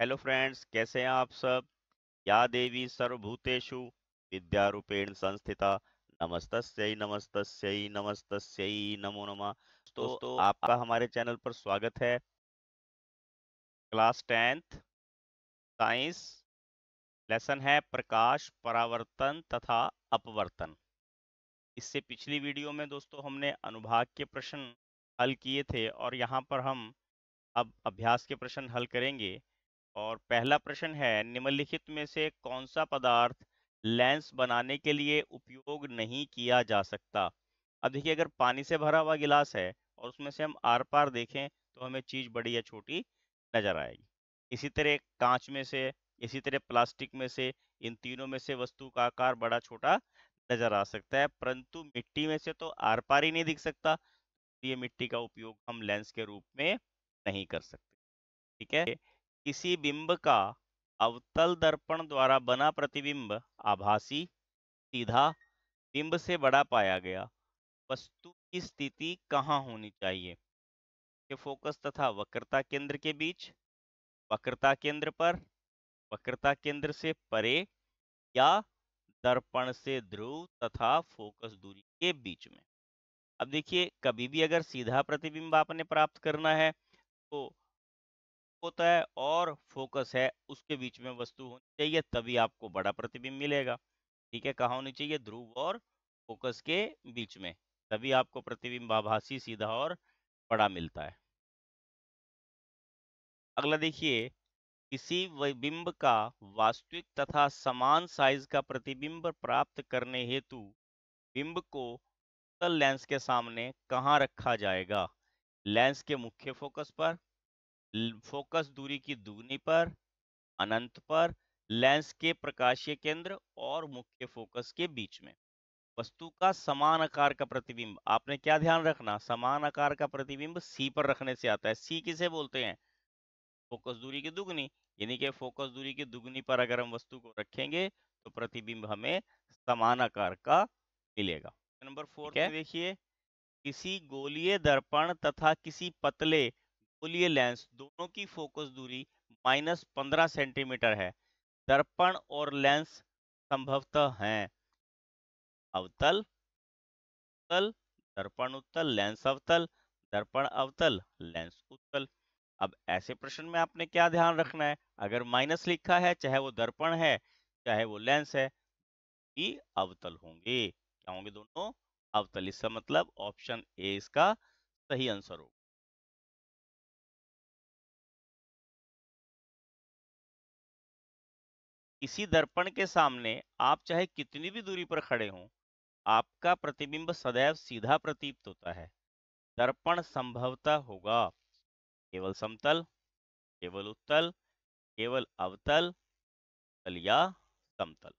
hello friends कैसे हैं आप सब या देवी सर्वभूतेषु विद्यारूपेण संस्थिता नमस्त नमस्त नमस्तस्यई नमो नमः तो दोस्तों तो आपका हमारे चैनल पर स्वागत है क्लास टेंथ साइंस लेसन है प्रकाश परावर्तन तथा अपवर्तन इससे पिछली वीडियो में दोस्तों हमने अनुभाग के प्रश्न हल किए थे और यहाँ पर हम अब अभ्यास के प्रश्न हल करेंगे और पहला प्रश्न है निम्नलिखित में से कौन सा पदार्थ लेंस बनाने के लिए उपयोग नहीं किया जा सकता अब देखिए अगर पानी से भरा हुआ गिलास है और उसमें से हम आर पार देखें तो हमें चीज़ बड़ी या छोटी नज़र आएगी इसी तरह कांच में से इसी तरह प्लास्टिक में से इन तीनों में से वस्तु का आकार बड़ा छोटा नज़र आ सकता है परंतु मिट्टी में से तो आर पार ही नहीं दिख सकता तो ये मिट्टी का उपयोग हम लेंस के रूप में नहीं कर सकते ठीक है किसी बिंब का अवतल दर्पण द्वारा बना प्रतिबिंब आभासी सीधा बिंब से बड़ा पाया गया वस्तु की स्थिति कहाँ होनी चाहिए के फोकस तथा वक्रता केंद्र के बीच वक्रता केंद्र पर वक्रता केंद्र से परे या दर्पण से ध्रुव तथा फोकस दूरी के बीच में अब देखिए कभी भी अगर सीधा प्रतिबिंब आपने प्राप्त करना है तो होता है और फोकस है उसके बीच में वस्तु होनी चाहिए तभी आपको बड़ा प्रतिबिंब मिलेगा ठीक है कहा होनी चाहिए ध्रुव और फोकस के बीच में तभी आपको प्रतिबिंब आभासी सीधा और बड़ा मिलता है अगला देखिए किसी बिंब का वास्तविक तथा समान साइज का प्रतिबिंब प्राप्त करने हेतु बिंब को लेंस के सामने कहाँ रखा जाएगा लेंस के मुख्य फोकस पर फोकस दूरी की दुगनी पर अनंत पर लेंस के प्रकाशीय केंद्र और मुख्य फोकस के बीच में वस्तु का समान आकार का प्रतिबिंब आपने क्या ध्यान रखना समान आकार का प्रतिबिंब सी पर रखने से आता है सी किसे बोलते हैं फोकस दूरी की दुगनी यानी कि फोकस दूरी की दुगनी पर अगर हम वस्तु को रखेंगे तो प्रतिबिंब हमें समान आकार का मिलेगा नंबर फोर देखिए किसी गोलीय दर्पण तथा किसी पतले गोलीय लेंस दोनों की फोकस दूरी माइनस पंद्रह सेंटीमीटर है दर्पण और लेंस संभवतः हैं अवतल उत्तल दर्पण उत्तल लेंस अवतल दर्पण अवतल लेंस उत्तल अब ऐसे प्रश्न में आपने क्या ध्यान रखना है अगर माइनस लिखा है चाहे वो दर्पण है चाहे वो लेंस है ये अवतल होंगे क्या होंगे दोनों अवतल इसका मतलब ऑप्शन ए इसका सही आंसर होगा इसी दर्पण के सामने आप चाहे कितनी भी दूरी पर खड़े हों आपका प्रतिबिंब सदैव सीधा प्रतीत होता है दर्पण संभवतः होगा केवल समतल केवल उत्तल केवल अवतल या समतल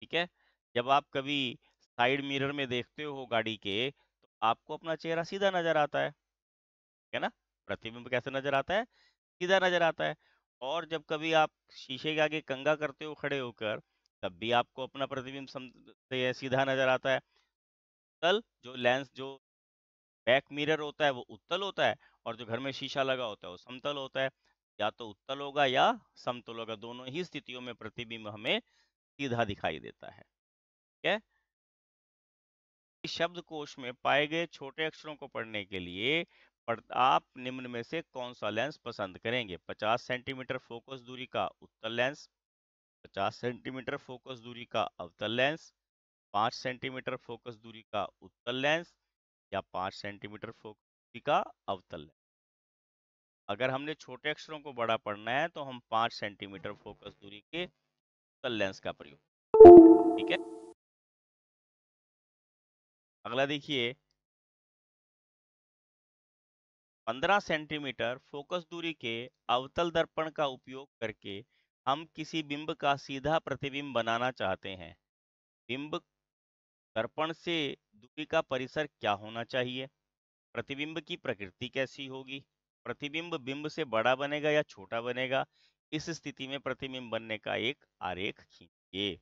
ठीक है जब आप कभी साइड मिरर में देखते हो गाड़ी के तो आपको अपना चेहरा सीधा नजर आता है ठीक है ना प्रतिबिंब कैसे नजर आता है सीधा नजर आता है और जब कभी आप शीशे के आगे कंगा करते हो खड़े होकर तब भी आपको अपना प्रतिबिंब से सीधा नजर आता है उत्तल जो लेंस जो बैक मिरर होता है वो उत्तल होता है और जो घर में शीशा लगा होता है वो समतल होता है या तो उत्तल होगा या समतल होगा दोनों ही स्थितियों में प्रतिबिंब हमें सीधा दिखाई देता है ठीक है कोश में पाए गए छोटे अक्षरों को पढ़ने के लिए आप निम्न में से कौन सा लेंस पसंद करेंगे 50 सेंटीमीटर फोकस दूरी का उत्तर लेंस 50 सेंटीमीटर फोकस दूरी का अवतल लेंस 5 सेंटीमीटर फोकस दूरी का उत्तर लेंस या 5 सेंटीमीटर फोकस दूरी का अवतल लेंस अगर हमने छोटे अक्षरों को बड़ा पढ़ना है तो हम 5 सेंटीमीटर फोकस दूरी के उत्तर लेंस का प्रयोग ठीक है अगला देखिए 15 सेंटीमीटर फोकस दूरी के अवतल दर्पण का उपयोग करके हम किसी बिंब का सीधा प्रतिबिंब बनाना चाहते हैं बिंब दर्पण से दूरी का परिसर क्या होना चाहिए प्रतिबिंब की प्रकृति कैसी होगी प्रतिबिंब बिंब से बड़ा बनेगा या छोटा बनेगा इस स्थिति में प्रतिबिंब बनने का एक आरेख खींचिए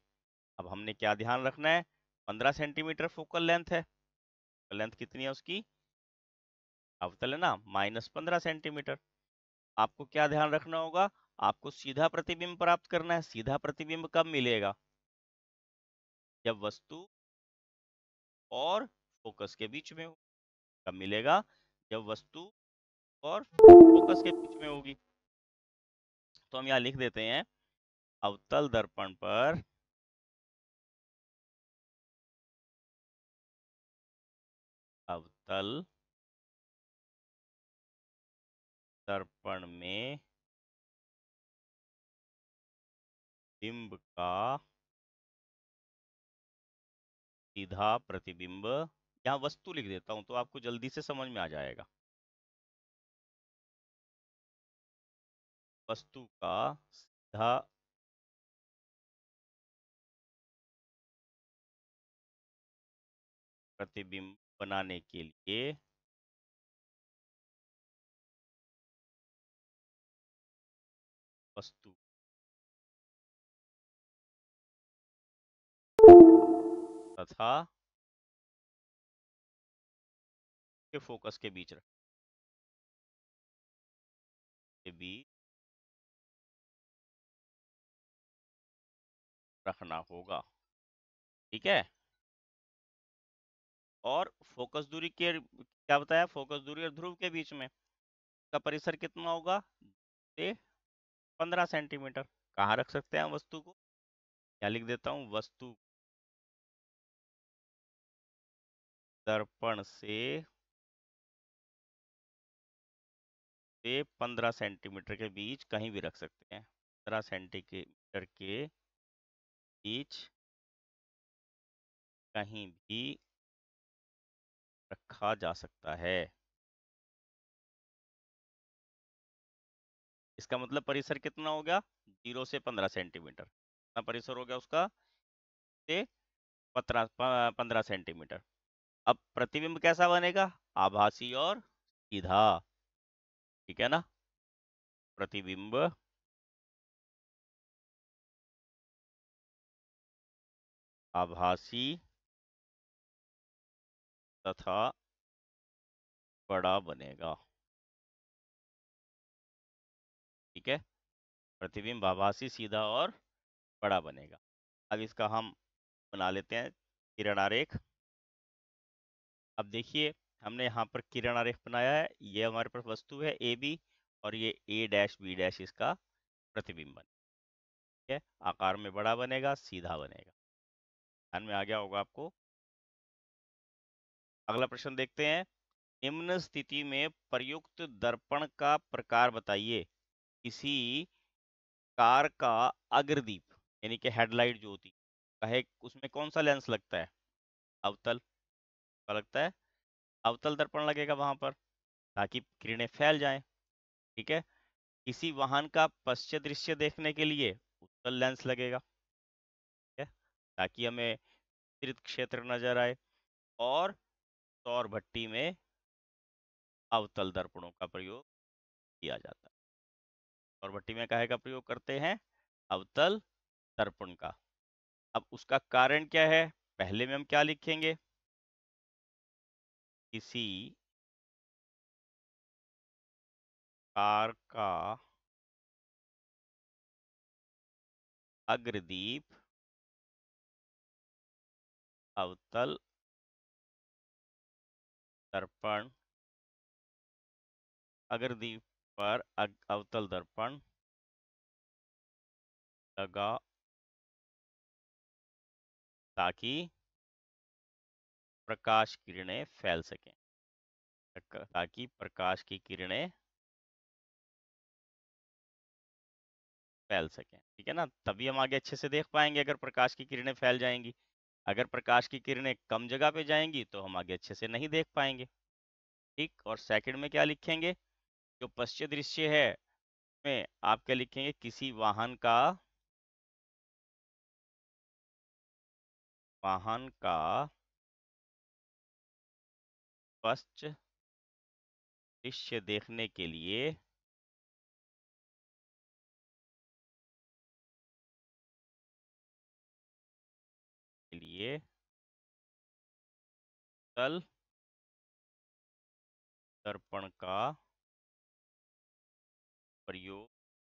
अब हमने क्या ध्यान रखना है 15 सेंटीमीटर फोकल लेंथ है लेंथ कितनी है उसकी अवतल है ना माइनस पंद्रह सेंटीमीटर आपको क्या ध्यान रखना होगा आपको सीधा प्रतिबिंब प्राप्त करना है सीधा प्रतिबिंब कब मिलेगा जब वस्तु और फोकस के बीच में हो कब मिलेगा जब वस्तु और फोकस के बीच में होगी तो हम यहां लिख देते हैं अवतल दर्पण पर अवतल दर्पण में बिंब का सीधा प्रतिबिंब यहां वस्तु लिख देता हूं तो आपको जल्दी से समझ में आ जाएगा वस्तु का सीधा प्रतिबिंब बनाने के लिए तथा के फोकस के बीच के बीच रखना होगा ठीक है और फोकस दूरी के क्या बताया फोकस दूरी और ध्रुव के बीच में का परिसर कितना होगा पंद्रह सेंटीमीटर कहाँ रख सकते हैं वस्तु को क्या लिख देता हूँ वस्तु दर्पण से से 15 सेंटीमीटर के बीच कहीं भी रख सकते हैं 15 सेंटीमीटर के बीच कहीं भी रखा जा सकता है इसका मतलब परिसर कितना हो गया जीरो से पंद्रह सेंटीमीटर कितना परिसर हो गया उसका से पंद्रह पंद्रह सेंटीमीटर अब प्रतिबिंब कैसा बनेगा आभासी और सीधा ठीक है ना प्रतिबिंब आभासी तथा बड़ा बनेगा ठीक है प्रतिबिंब आभासी सीधा और बड़ा बनेगा अब इसका हम बना लेते हैं किरण आरेख अब देखिए हमने यहाँ पर किरण आरेख बनाया है ये हमारे पास वस्तु है ए बी और ये ए डैश बी डैश इसका प्रतिबिंब बने ठीक है आकार में बड़ा बनेगा सीधा बनेगा ध्यान में आ गया होगा आपको अगला प्रश्न देखते हैं निम्न स्थिति में प्रयुक्त दर्पण का प्रकार बताइए किसी कार का अग्रदीप यानी कि हेडलाइट जो होती है उसमें कौन सा लेंस लगता है अवतल लगता है अवतल दर्पण लगेगा वहां पर ताकि किरणें फैल जाएं ठीक है किसी वाहन का पश्चिम दृश्य देखने के लिए उत्तल लेंस लगेगा ठीक है ताकि हमें विस्तृत क्षेत्र नजर आए और सौर भट्टी में अवतल दर्पणों का प्रयोग किया जाता है सौर भट्टी में काहे का प्रयोग करते हैं अवतल दर्पण का अब उसका कारण क्या है पहले में हम क्या लिखेंगे किसी कार का अग्रदीप अवतल दर्पण अग्रदीप पर अवतल दर्पण लगा ताकि प्रकाश किरणें फैल सकें ताकि प्रकाश की किरणें फैल सकें ठीक है ना तभी हम आगे अच्छे से देख पाएंगे अगर प्रकाश की किरणें फैल जाएंगी अगर प्रकाश की किरणें कम जगह पे जाएंगी तो हम आगे अच्छे से नहीं देख पाएंगे ठीक और सेकंड में क्या लिखेंगे जो पश्चिम दृश्य है में आप क्या लिखेंगे किसी वाहन का वाहन का स्पष्ट दृश्य देखने के लिए लिए तल दर्पण का प्रयोग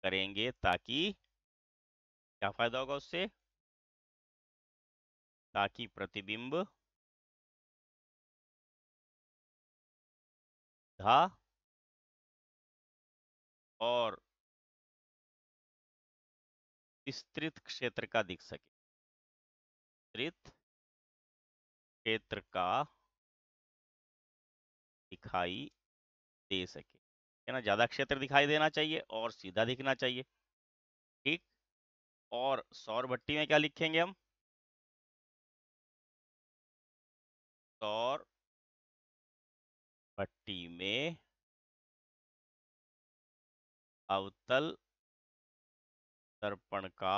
करेंगे ताकि क्या फायदा होगा उससे ताकि प्रतिबिंब धा और विस्तृत क्षेत्र का दिख सके विस्तृत क्षेत्र का दिखाई दे सके है ना ज्यादा क्षेत्र दिखाई देना चाहिए और सीधा दिखना चाहिए ठीक और सौर भट्टी में क्या लिखेंगे हम सौर पट्टी में अवतल दर्पण का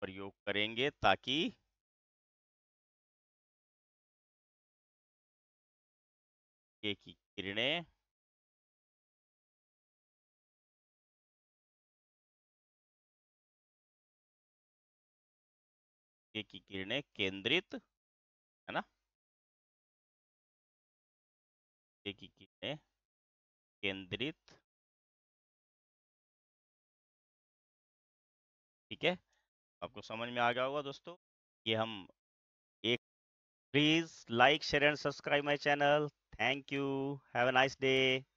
प्रयोग करेंगे ताकि की किरणें की किरणें केंद्रित है ना एकीकी में केंद्रित ठीक है आपको समझ में आ गया होगा दोस्तों ये हम एक please like share and subscribe my channel thank you have a nice day